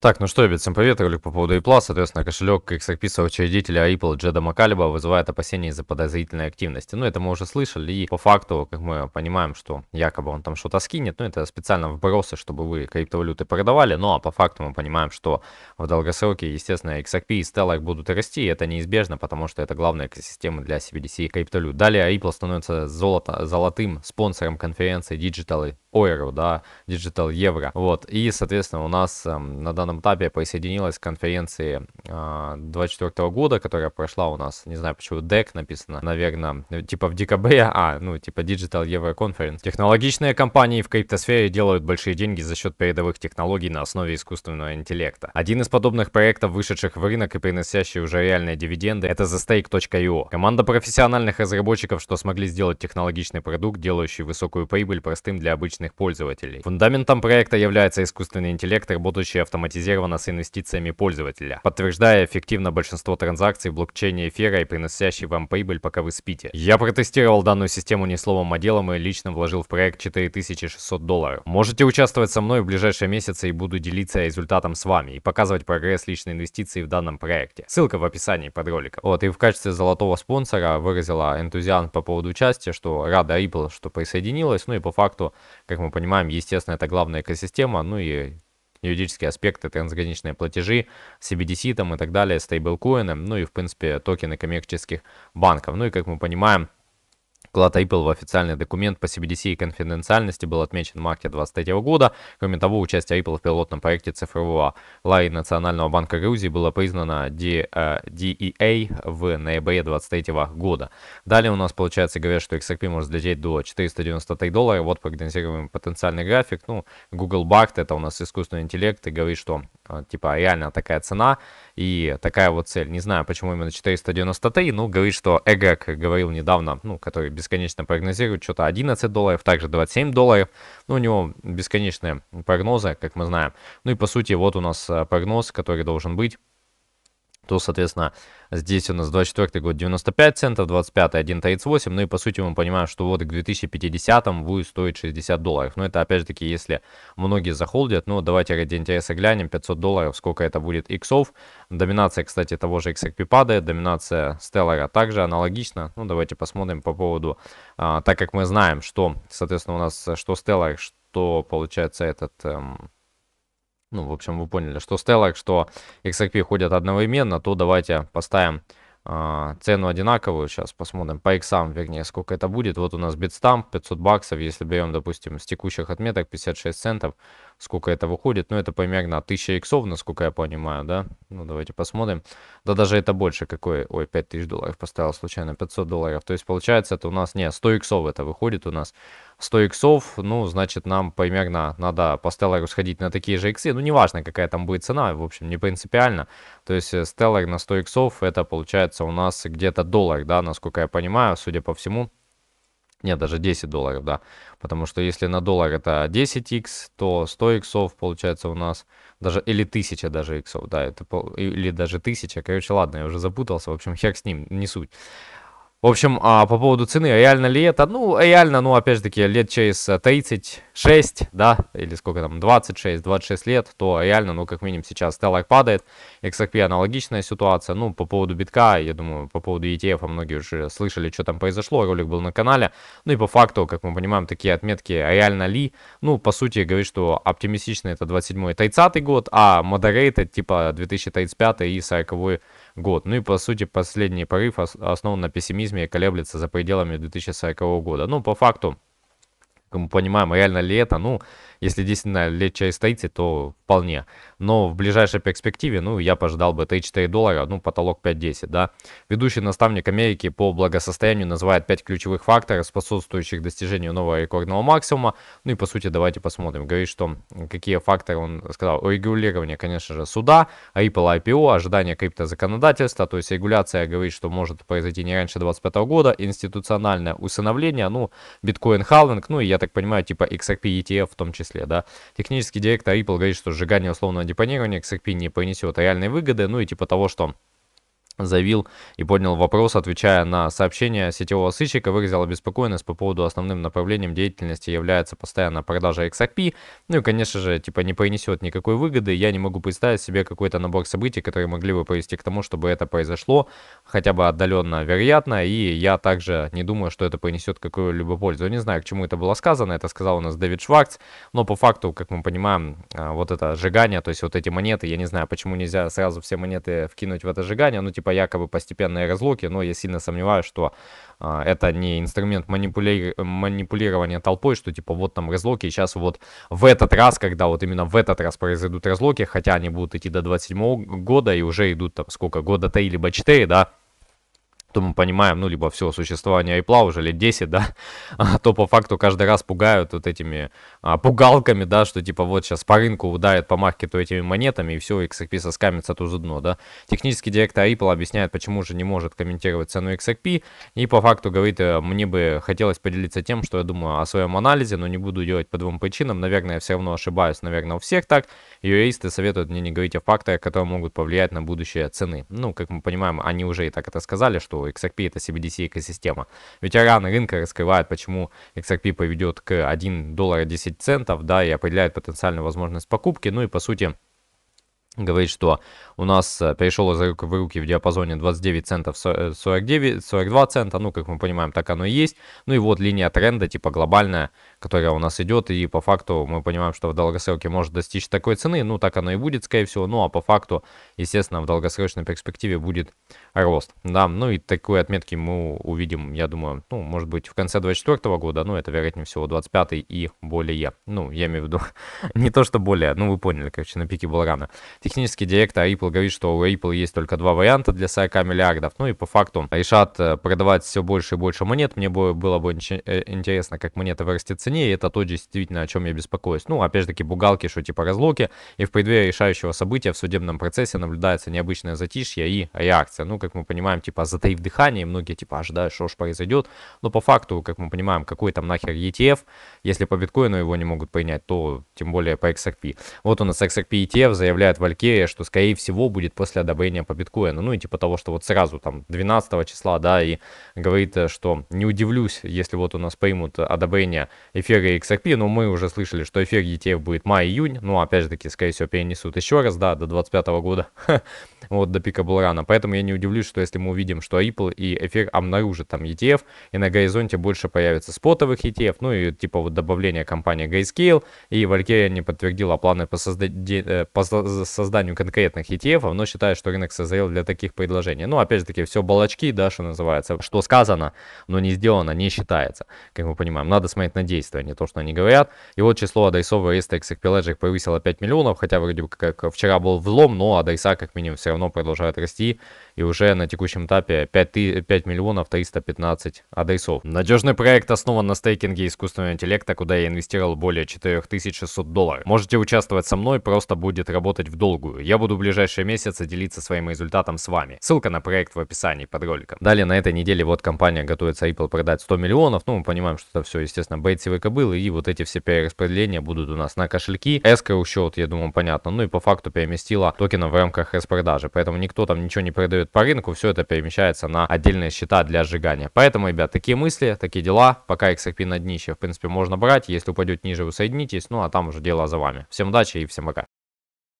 Так, ну что, ребят, всем привет, ролик по поводу Apple, соответственно, кошелек XRP соучредителя Apple Джеда Макалиба вызывает опасения из-за подозрительной активности. Ну, это мы уже слышали, и по факту, как мы понимаем, что якобы он там что-то скинет, ну, это специально вбросы, чтобы вы криптовалюты продавали, ну, а по факту мы понимаем, что в долгосроке, естественно, XRP и Stellar будут расти, и это неизбежно, потому что это главная экосистема для CBDC и криптовалют. Далее Apple становится золото, золотым спонсором конференции Digital Euro, да, Digital Euro, вот, и, соответственно, у нас эм, на данный данном этапе присоединилась к конференции 24 а, года, которая прошла у нас, не знаю почему, DEC написано, наверное, ну, типа в декабре, а, ну, типа Digital Euro Conference. Технологичные компании в криптосфере делают большие деньги за счет передовых технологий на основе искусственного интеллекта. Один из подобных проектов, вышедших в рынок и приносящий уже реальные дивиденды, это TheStake.io. Команда профессиональных разработчиков, что смогли сделать технологичный продукт, делающий высокую прибыль простым для обычных пользователей. Фундаментом проекта является искусственный интеллект, работающий автоматизированно автоматизировано с инвестициями пользователя, подтверждая эффективно большинство транзакций в блокчейне эфира и приносящий вам прибыль, пока вы спите. Я протестировал данную систему не словом, а делом и лично вложил в проект 4600 долларов. Можете участвовать со мной в ближайшие месяцы и буду делиться результатом с вами и показывать прогресс личной инвестиции в данном проекте. Ссылка в описании под роликом. Вот, и в качестве золотого спонсора выразила энтузиазм по поводу участия, что рада Ripple, что присоединилась, ну и по факту, как мы понимаем, естественно, это главная экосистема, ну и юридические аспекты, трансграничные платежи, CBDC там и так далее, стейблкоины, ну и в принципе токены коммерческих банков. Ну и как мы понимаем, вклад Apple в официальный документ по CBDC и конфиденциальности был отмечен в марте 2023 года. Кроме того, участие Apple в пилотном проекте цифрового лай Национального банка Грузии было признано DEA э, в ноябре 2023 года. Далее у нас, получается, говорят, что XRP может взлететь до 493 доллара. Вот прогнозируемый потенциальный график. Ну, Google Bart, это у нас искусственный интеллект, и говорит, что э, типа реально такая цена и такая вот цель. Не знаю, почему именно 493, но говорит, что Эгек говорил недавно, ну, который бесконечно прогнозирует что-то 11 долларов, также 27 долларов. Ну, у него бесконечные прогнозы, как мы знаем. Ну и по сути, вот у нас э, прогноз, который должен быть то, соответственно, здесь у нас 24 год 95 центов, 25 1.38, ну и по сути мы понимаем, что вот к 2050 будет стоить 60 долларов. Но это опять же таки, если многие захолдят, ну давайте ради интереса глянем, 500 долларов, сколько это будет иксов. Доминация, кстати, того же XRP падает, доминация Stellar также аналогично. Ну давайте посмотрим по поводу, а, так как мы знаем, что, соответственно, у нас что Stellar, что получается этот... Эм, ну, в общем, вы поняли, что Stellar, что XRP ходят одновременно, то давайте поставим э, цену одинаковую. Сейчас посмотрим по иксам, вернее, сколько это будет. Вот у нас битстамп 500 баксов, если берем, допустим, с текущих отметок 56 центов, сколько это выходит. Ну, это примерно 1000 иксов, насколько я понимаю, да? Ну, давайте посмотрим. Да даже это больше, какой... Ой, 5000 долларов поставил случайно, 500 долларов. То есть, получается, это у нас... Не, 100 иксов это выходит у нас. 100 иксов, ну, значит, нам примерно надо по Stellar сходить на такие же иксы. Ну, неважно, какая там будет цена, в общем, не принципиально. То есть э, Stellar на 100 иксов, это получается у нас где-то доллар, да, насколько я понимаю, судя по всему. Нет, даже 10 долларов, да. Потому что если на доллар это 10x, то 100 иксов получается у нас даже, или 1000 даже иксов, да, это, или даже 1000, короче, ладно, я уже запутался, в общем, хер с ним, не суть. В общем, а, по поводу цены, реально ли это? Ну, реально, ну, опять же таки, лет через 36, да, или сколько там, 26, 26 лет, то реально, ну, как минимум сейчас Stellar падает, XRP аналогичная ситуация, ну, по поводу битка, я думаю, по поводу ETF, а многие уже слышали, что там произошло, ролик был на канале, ну, и по факту, как мы понимаем, такие отметки а реально ли, ну, по сути, говорит, что оптимистично это 27-30 год, а moderated типа 2035 и 40 год. Ну и по сути последний порыв основан на пессимизме и колеблется за пределами 2040 года. Ну по факту, как мы понимаем, реально ли это? Ну, если действительно лет через 30, то вполне. Но в ближайшей перспективе, ну, я пождал бы 3-4 доллара, ну, потолок 5-10, да. Ведущий наставник Америки по благосостоянию называет 5 ключевых факторов, способствующих достижению нового рекордного максимума. Ну и, по сути, давайте посмотрим. Говорит, что какие факторы он сказал. Регулирование, конечно же, суда, Ripple а IPO, ожидание криптозаконодательства, то есть регуляция говорит, что может произойти не раньше 25 года, институциональное усыновление, ну, биткоин халвинг, ну и, я так понимаю, типа XRP ETF в том числе числе, да. Технический директор Ripple говорит, что сжигание условного депонирования XRP не принесет реальной выгоды, ну и типа того, что заявил и поднял вопрос, отвечая на сообщение сетевого сыщика, выразил обеспокоенность по поводу основным направлением деятельности является постоянная продажа XRP. Ну и, конечно же, типа не принесет никакой выгоды. Я не могу представить себе какой-то набор событий, которые могли бы привести к тому, чтобы это произошло, хотя бы отдаленно вероятно. И я также не думаю, что это принесет какую-либо пользу. Не знаю, к чему это было сказано, это сказал у нас Дэвид Шварц, но по факту, как мы понимаем, а, вот это сжигание, то есть вот эти монеты, я не знаю, почему нельзя сразу все монеты вкинуть в это сжигание, ну типа типа якобы постепенной разлуки, но я сильно сомневаюсь, что э, это не инструмент манипули... манипулирования толпой, что типа вот там разлуки, и сейчас вот в этот раз, когда вот именно в этот раз произойдут разлуки, хотя они будут идти до 27 года и уже идут там сколько, года-то либо 4, да, что мы понимаем, ну, либо все существование Айпла уже лет 10, да, а то по факту каждый раз пугают вот этими а, пугалками, да, что типа вот сейчас по рынку ударят по то этими монетами, и все, XRP соскамится тузу дно, да. Технический директор Apple объясняет, почему же не может комментировать цену XRP, и по факту говорит, э, мне бы хотелось поделиться тем, что я думаю о своем анализе, но не буду делать по двум причинам, наверное, я все равно ошибаюсь, наверное, у всех так, юристы советуют мне не говорить о факторах, которые могут повлиять на будущее цены. Ну, как мы понимаем, они уже и так это сказали, что XRP это CBDC экосистема. Ветераны рынка раскрывают, почему XRP поведет к 1 доллар 10 центов, да, и определяет потенциальную возможность покупки, ну и по сути говорит, что у нас э, перешел из рук в руки в диапазоне 29 центов 49, 42 э, цента, ну, как мы понимаем, так оно и есть. Ну и вот линия тренда, типа глобальная, которая у нас идет, и по факту мы понимаем, что в долгосроке может достичь такой цены, ну, так оно и будет, скорее всего, ну, а по факту, естественно, в долгосрочной перспективе будет рост, да, ну и такой отметки мы увидим, я думаю, ну, может быть, в конце 24 года, ну, это, вероятнее всего, 25 и более, ну, я имею в виду, не то, что более, ну, вы поняли, короче, на пике было рано. Технический директор а Apple говорит, что у Apple есть только два варианта для 40 миллиардов. Ну и по факту решат э, продавать все больше и больше монет. Мне было, бы э, интересно, как монеты вырастет в цене. И это то действительно, о чем я беспокоюсь. Ну, опять же таки, бугалки, что типа разлоки. И в преддверии решающего события в судебном процессе наблюдается необычное затишье и реакция. Ну, как мы понимаем, типа затаив дыхание, многие типа ожидают, что ж произойдет. Но по факту, как мы понимаем, какой там нахер ETF, если по биткоину его не могут принять, то тем более по XRP. Вот у нас XRP ETF заявляет в такие, что, скорее всего, будет после одобрения по биткоину. Ну и типа того, что вот сразу там 12 числа, да, и говорит, э, что не удивлюсь, если вот у нас поймут одобрение эфира XRP, но ну, мы уже слышали, что эфир ETF будет май-июнь, ну опять же таки, скорее всего, перенесут еще раз, да, до 25 года, вот до пика Булрана. Поэтому я не удивлюсь, что если мы увидим, что Ripple и эфир обнаружат там ETF, и на горизонте больше появится спотовых ETF, ну и типа вот добавление компании Grayscale, и Valkyria не подтвердила планы по, созда... Э, по созданию конкретных ETF, но считает, что рынок созрел для таких предложений. Ну, опять же таки, все балачки, да, что называется. Что сказано, но не сделано, не считается. Как мы понимаем, надо смотреть на действия, а не то, что они говорят. И вот число адресов в RSTX и Ledger превысило 5 миллионов, хотя вроде бы как вчера был влом, но адреса как минимум все равно продолжают расти. И уже на текущем этапе 5, 5 миллионов 315 адресов. Надежный проект основан на стейкинге искусственного интеллекта, куда я инвестировал более 4600 долларов. Можете участвовать со мной, просто будет работать в долларах долгую. Я буду в ближайшие месяцы делиться своим результатом с вами. Ссылка на проект в описании под роликом. Далее на этой неделе вот компания готовится Apple продать 100 миллионов. Ну, мы понимаем, что это все, естественно, бейтсевые кобылы. И вот эти все перераспределения будут у нас на кошельки. Escrow счет, я думаю, понятно. Ну и по факту переместила токена в рамках распродажи, Поэтому никто там ничего не продает по рынку. Все это перемещается на отдельные счета для сжигания. Поэтому, ребят, такие мысли, такие дела. Пока XRP на днище, в принципе, можно брать. Если упадет ниже, вы соединитесь. Ну, а там уже дело за вами. Всем удачи и всем пока.